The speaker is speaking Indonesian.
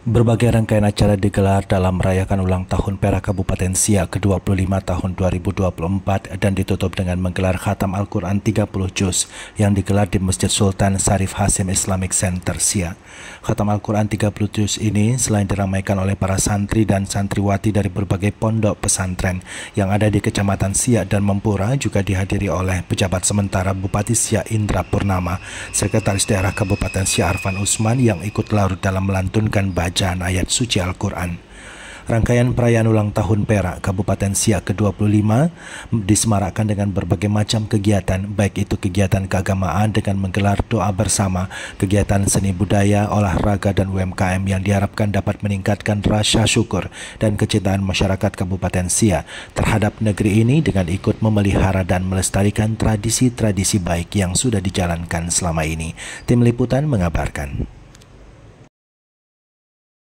Berbagai rangkaian acara digelar dalam merayakan ulang tahun Perak Kabupaten Siak ke-25 tahun 2024 dan ditutup dengan menggelar Khatam Al-Quran 30 Juz yang digelar di Masjid Sultan Sarif Hasim Islamic Center Siak. Khatam Al-Quran 30 Juz ini selain diramaikan oleh para santri dan santriwati dari berbagai pondok pesantren yang ada di Kecamatan Siak dan Mempura juga dihadiri oleh pejabat sementara Bupati Siak Indra Purnama, Sekretaris Daerah Kabupaten Siak Arfan Usman yang ikut larut dalam melantunkan bayi bacaan ayat suci Al-Quran. Rangkaian perayaan ulang tahun Perak Kabupaten Siak ke-25 disemarakkan dengan berbagai macam kegiatan, baik itu kegiatan keagamaan dengan menggelar doa bersama, kegiatan seni budaya, olahraga, dan UMKM yang diharapkan dapat meningkatkan rasa syukur dan kecintaan masyarakat Kabupaten Siak terhadap negeri ini dengan ikut memelihara dan melestarikan tradisi-tradisi baik yang sudah dijalankan selama ini. Tim Liputan mengabarkan.